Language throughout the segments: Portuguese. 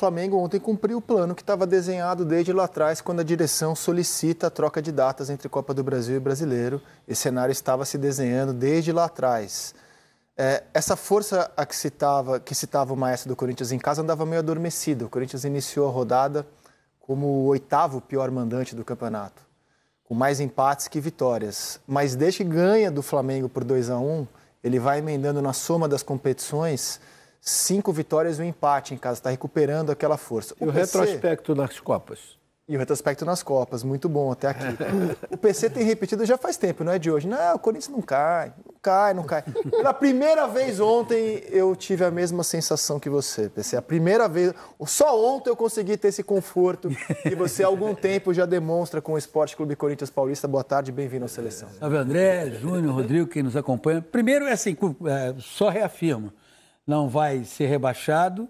O Flamengo ontem cumpriu o plano que estava desenhado desde lá atrás, quando a direção solicita a troca de datas entre Copa do Brasil e Brasileiro. Esse cenário estava se desenhando desde lá atrás. É, essa força a que citava, que citava o maestro do Corinthians em casa andava meio adormecida. O Corinthians iniciou a rodada como o oitavo pior mandante do campeonato, com mais empates que vitórias. Mas desde que ganha do Flamengo por 2 a 1 um, ele vai emendando na soma das competições cinco vitórias e um empate em casa, está recuperando aquela força. O e o PC... retrospecto nas Copas? E o retrospecto nas Copas, muito bom até aqui. o PC tem repetido já faz tempo, não é de hoje. Não, o Corinthians não cai, não cai, não cai. Pela primeira vez ontem eu tive a mesma sensação que você, PC. A primeira vez, só ontem eu consegui ter esse conforto que você há algum tempo já demonstra com o Esporte Clube Corinthians Paulista. Boa tarde, bem-vindo à seleção. Salve André, Júnior, Rodrigo, quem nos acompanha. Primeiro é assim, é, só reafirma não vai ser rebaixado.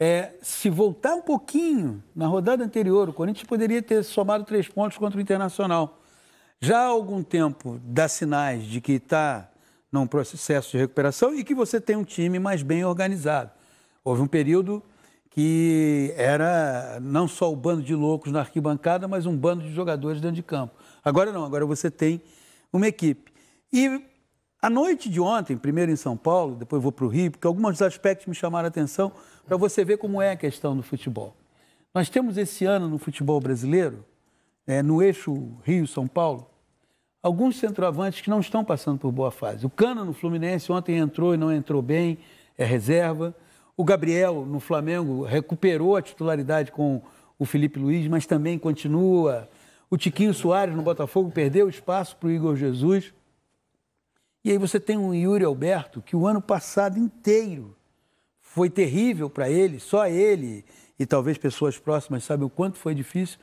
É, se voltar um pouquinho na rodada anterior, o Corinthians poderia ter somado três pontos contra o Internacional. Já há algum tempo dá sinais de que está num processo de recuperação e que você tem um time mais bem organizado. Houve um período que era não só o bando de loucos na arquibancada, mas um bando de jogadores dentro de campo. Agora não, agora você tem uma equipe. E a noite de ontem, primeiro em São Paulo, depois vou para o Rio, porque alguns aspectos me chamaram a atenção para você ver como é a questão do futebol. Nós temos esse ano no futebol brasileiro, é, no eixo Rio-São Paulo, alguns centroavantes que não estão passando por boa fase. O Cana no Fluminense ontem entrou e não entrou bem, é reserva. O Gabriel no Flamengo recuperou a titularidade com o Felipe Luiz, mas também continua. O Tiquinho Soares no Botafogo perdeu espaço para o Igor Jesus. E aí você tem um Yuri Alberto que o ano passado inteiro foi terrível para ele, só ele e talvez pessoas próximas sabem o quanto foi difícil.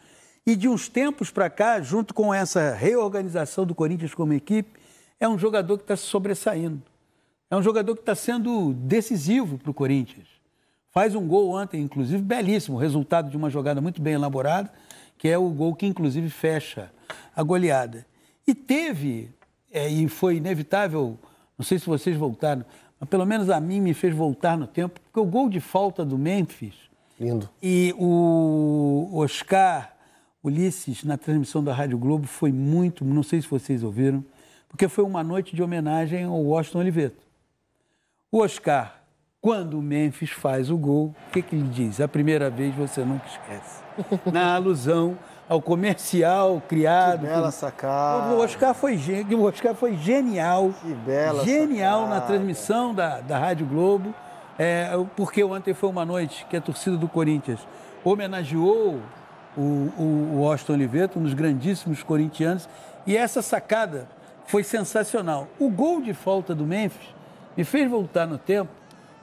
E de uns tempos para cá, junto com essa reorganização do Corinthians como equipe, é um jogador que está se sobressaindo. É um jogador que está sendo decisivo para o Corinthians. Faz um gol ontem, inclusive, belíssimo, resultado de uma jogada muito bem elaborada, que é o gol que, inclusive, fecha a goleada. E teve é, e foi inevitável, não sei se vocês voltaram, mas pelo menos a mim me fez voltar no tempo, porque o gol de falta do Memphis. Lindo. E o Oscar Ulisses, na transmissão da Rádio Globo, foi muito, não sei se vocês ouviram, porque foi uma noite de homenagem ao Washington Oliveto. O Oscar, quando o Memphis faz o gol, o que, que ele diz? A primeira vez você nunca esquece. Na alusão ao comercial criado. Que bela sacada. O Oscar foi, o Oscar foi genial. Que bela Genial sacada. na transmissão da, da Rádio Globo, é, porque ontem foi uma noite que a torcida do Corinthians homenageou o, o, o Austin Oliveto, um dos grandíssimos corintianos, e essa sacada foi sensacional. O gol de falta do Memphis me fez voltar no tempo,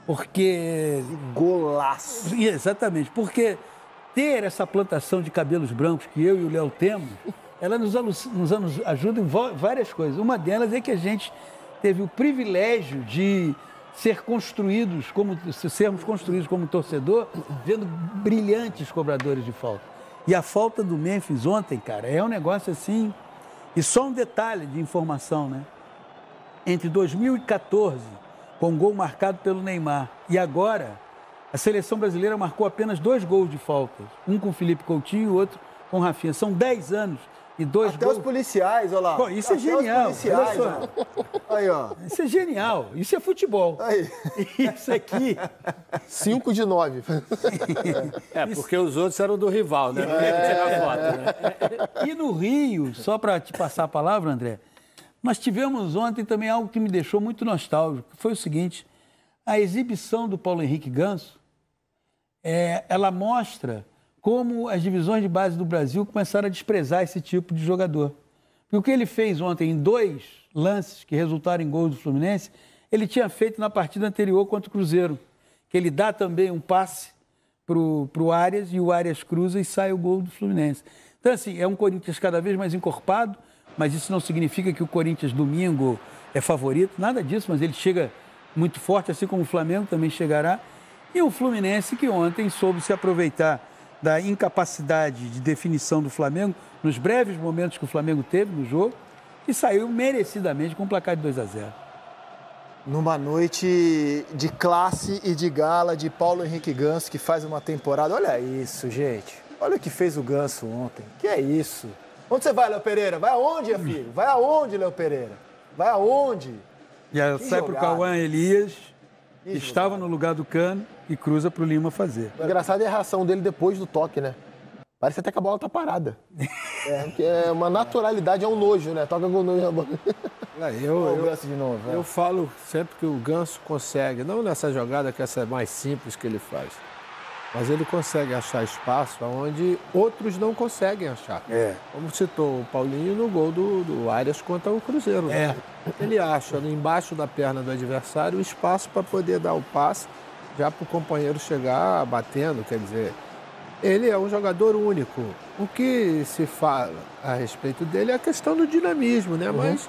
porque. Que golaço! Exatamente, porque ter essa plantação de cabelos brancos que eu e o Léo temos, ela nos, nos, nos ajuda em várias coisas. Uma delas é que a gente teve o privilégio de ser construídos como sermos construídos como torcedor, vendo brilhantes cobradores de falta. E a falta do Memphis ontem, cara, é um negócio assim. E só um detalhe de informação, né? Entre 2014, com um gol marcado pelo Neymar, e agora, a seleção brasileira marcou apenas dois gols de falta, um com Felipe Coutinho e outro com Rafinha. São dez anos e dois Até gols. os policiais, olha lá. Pô, isso é Até é genial. Os policiais, olha Aí, ó. Isso é genial. Isso é futebol. Aí. Isso aqui. Cinco de nove. É, é porque os outros eram do rival, né? É, é, E no Rio, só para te passar a palavra, André, nós tivemos ontem também algo que me deixou muito nostálgico. Foi o seguinte: a exibição do Paulo Henrique Ganso é, ela mostra como as divisões de base do Brasil começaram a desprezar esse tipo de jogador. o que ele fez ontem em dois lances que resultaram em gols do Fluminense, ele tinha feito na partida anterior contra o Cruzeiro, que ele dá também um passe para o Arias e o Arias cruza e sai o gol do Fluminense. Então, assim, é um Corinthians cada vez mais encorpado, mas isso não significa que o Corinthians domingo é favorito, nada disso, mas ele chega muito forte, assim como o Flamengo também chegará. E o Fluminense, que ontem soube se aproveitar da incapacidade de definição do Flamengo, nos breves momentos que o Flamengo teve no jogo, e saiu merecidamente com um placar de 2 a 0. Numa noite de classe e de gala de Paulo Henrique Ganso, que faz uma temporada. Olha isso, gente. Olha o que fez o Ganso ontem. Que é isso? Onde você vai, Léo Pereira? Vai aonde, filho? Vai aonde, Léo Pereira? Vai aonde? E aí, sai jogada. pro Cauã Elias estava no lugar do Cano e cruza para o Lima fazer. O engraçado é a reação dele depois do toque, né? Parece até que a bola tá parada. É, porque é uma naturalidade, é um nojo, né? Toca com nojo na bola. Eu, eu, eu, assim de novo, eu é. falo sempre que o Ganso consegue, não nessa jogada que essa é mais simples que ele faz. Mas ele consegue achar espaço onde outros não conseguem achar. É. Como citou o Paulinho no gol do, do Arias contra o Cruzeiro. Né? É. Ele acha embaixo da perna do adversário o espaço para poder dar o passe, já para o companheiro chegar batendo. Quer dizer, ele é um jogador único. O que se fala a respeito dele é a questão do dinamismo, né? Uhum. Mas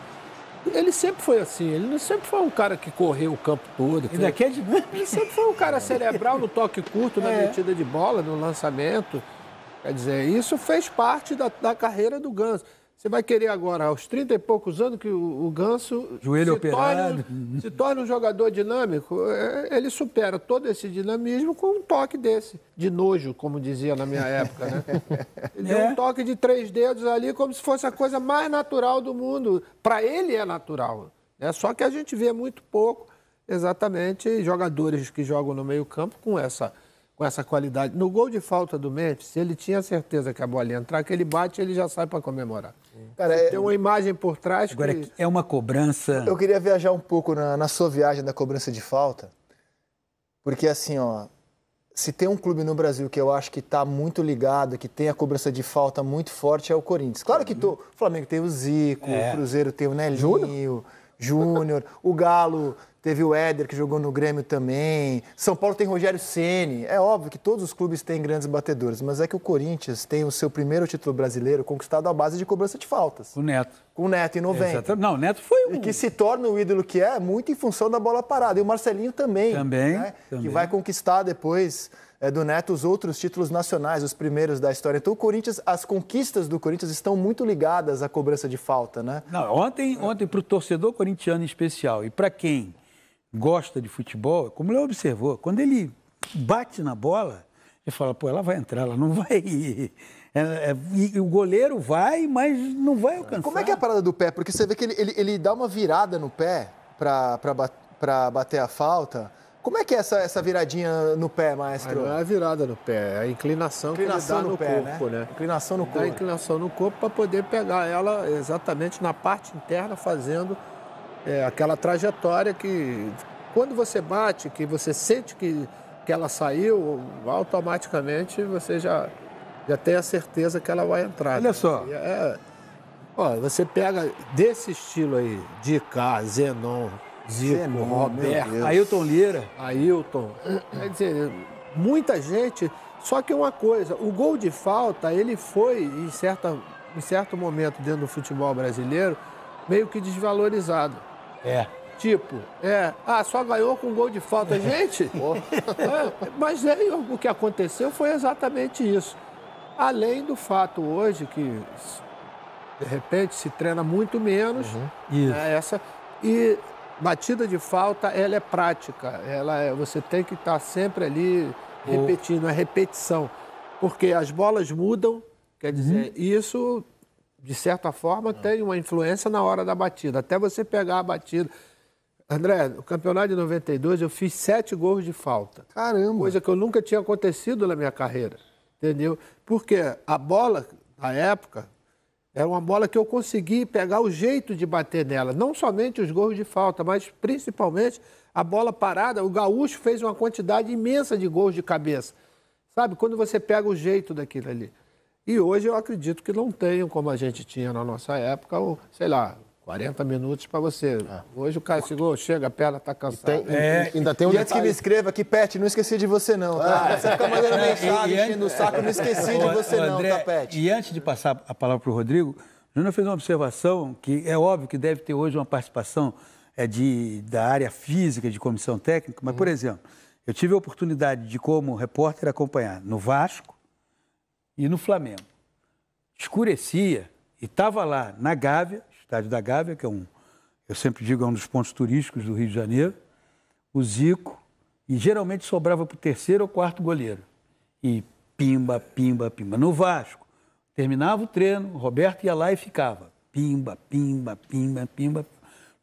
ele sempre foi assim, ele não sempre foi um cara que correu o campo todo. Ainda que é de... Ele sempre foi um cara cerebral no toque curto, na é. metida de bola, no lançamento. Quer dizer, isso fez parte da, da carreira do Ganso. Você vai querer agora, aos 30 e poucos anos, que o, Ganso Joelho se, operado. Torne, se torne um jogador dinâmico. É, ele supera todo esse dinamismo com um toque desse. De nojo, como dizia na minha época, né? Ele é. deu um toque de três dedos ali, como se fosse a coisa mais natural do mundo. Para ele é natural. Né? Só que a gente vê muito pouco, exatamente, jogadores que jogam no meio campo com essa com essa qualidade. No gol de falta do Memphis, ele tinha certeza que a bola ia entrar, que ele bate ele já sai para comemorar. Cara, é... Tem uma imagem por trás. Agora, que... é uma cobrança. Eu queria viajar um pouco na, na sua viagem da cobrança de falta, porque assim, ó. Se tem um clube no Brasil que eu acho que está muito ligado, que tem a cobrança de falta muito forte, é o Corinthians. Claro que tô, o Flamengo tem o Zico, é. o Cruzeiro tem o Nelinho, Júnior, Júnior o Galo Teve o Éder, que jogou no Grêmio também. São Paulo tem Rogério Ceni. É óbvio que todos os clubes têm grandes batedores, mas é que o Corinthians tem o seu primeiro título brasileiro conquistado à base de cobrança de faltas. O Neto. Com o Neto, em 90. Exato. Não, o Neto foi o... E que se torna o ídolo que é muito em função da bola parada. E o Marcelinho também. Também. Né? também. Que vai conquistar depois é, do Neto os outros títulos nacionais, os primeiros da história. Então, o Corinthians, as conquistas do Corinthians estão muito ligadas à cobrança de falta, né? Não, ontem, ontem para o torcedor corintiano em especial e para quem gosta de futebol, como ele observou, quando ele bate na bola, ele fala, pô, ela vai entrar, ela não vai ir. É, é, e o goleiro vai, mas não vai alcançar. Como é que é a parada do pé? Porque você vê que ele, ele, ele dá uma virada no pé para bater a falta. Como é que é essa, essa viradinha no pé, maestro? não é a virada no pé, é a inclinação, inclinação que dá no, no pé, corpo, né? né? Inclinação no corpo. inclinação no corpo para poder pegar ela exatamente na parte interna, fazendo é, aquela trajetória que quando você bate, que você sente que, que ela saiu, automaticamente você já, já tem a certeza que ela vai entrar. Olha né? só. É, ó, você pega desse estilo aí, Dicá, Zenon, Zico, Zenon, Roberto. Ailton Lira. Ailton. Quer dizer, muita gente. Só que uma coisa, o gol de falta, ele foi, em, certa, em certo momento dentro do futebol brasileiro, meio que desvalorizado. É. Tipo, é, ah, só ganhou com gol de falta. É. Gente, é, mas é, o que aconteceu foi exatamente isso. Além do fato hoje que, de repente, se treina muito menos. Uhum. Né, isso. Né, essa, e batida de falta, ela é prática. Ela é, você tem que estar tá sempre ali repetindo, é repetição. Porque as bolas mudam, quer dizer, uhum. isso de certa forma, ah. tem uma influência na hora da batida, até você pegar a batida. André, no campeonato de 92 eu fiz sete gols de falta. Caramba! Coisa que eu nunca tinha acontecido na minha carreira, entendeu? Porque a bola, na época, era uma bola que eu consegui pegar o jeito de bater nela. Não somente os gols de falta, mas principalmente a bola parada. O Gaúcho fez uma quantidade imensa de gols de cabeça. Sabe, quando você pega o jeito daquilo ali. E hoje eu acredito que não tenham, como a gente tinha na nossa época, ou, sei lá, 40 minutos para você. É. Hoje o cara chegou, chega, a perna tá cansada. Tem, é, ainda tem um e antes que me escreva aqui, Pet, não esqueci de você não, tá? Ah, você fica mandando mensagem, e, enchendo o saco, não esqueci de você André, não, tá, Pet? E antes de passar a palavra para o Rodrigo, Júnior fez uma observação que é óbvio que deve ter hoje uma participação é, de, da área física, de comissão técnica, mas, hum. por uhum. exemplo, eu tive a oportunidade de, como repórter, acompanhar no Vasco, e no Flamengo. Escurecia e estava lá na Gávea, estádio da Gávea, que é um, eu sempre digo, é um dos pontos turísticos do Rio de Janeiro, o Zico, e geralmente sobrava para o terceiro ou quarto goleiro. E pimba, pimba, pimba. No Vasco, terminava o treino, o Roberto ia lá e ficava. Pimba, pimba, pimba, pimba.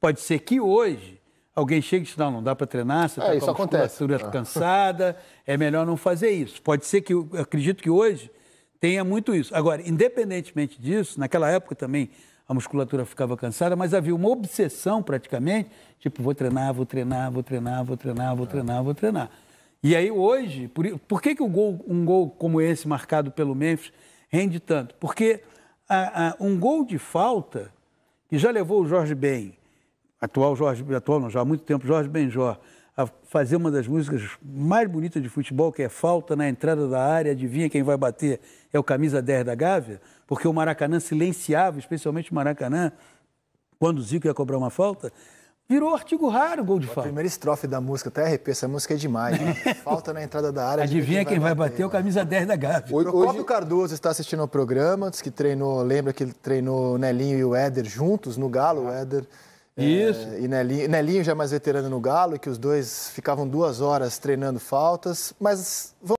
Pode ser que hoje alguém chegue e diz, não, não dá para treinar, você está é, tá com a musculatura acontece. cansada, é melhor não fazer isso. Pode ser que, eu acredito que hoje tenha muito isso. Agora, independentemente disso, naquela época também a musculatura ficava cansada, mas havia uma obsessão praticamente, tipo, vou treinar, vou treinar, vou treinar, vou treinar, vou treinar, vou treinar. E aí hoje, por, por que, que um gol, um gol como esse marcado pelo Memphis rende tanto? Porque a, a, um gol de falta, que já levou o Jorge Ben, atual Jorge, atual não, já há muito tempo, Jorge Benjó, a fazer uma das músicas mais bonitas de futebol, que é Falta na entrada da área, adivinha quem vai bater? É o camisa 10 da Gávea, porque o Maracanã silenciava, especialmente o Maracanã, quando o Zico ia cobrar uma falta, virou artigo raro o gol de a falta. A primeira estrofe da música, até rp, essa música é demais. Né? Falta na entrada da área. Adivinha quem vai, vai bater, bater o né? camisa 10 da Gávea. O Cláudio Cardoso está assistindo ao programa, diz que treinou, lembra que ele treinou o Nelinho e o Éder juntos no Galo, o ah. Éder é, Isso. É, e Nelinho, Nelinho já é mais veterano no Galo, e que os dois ficavam duas horas treinando faltas. Mas vamos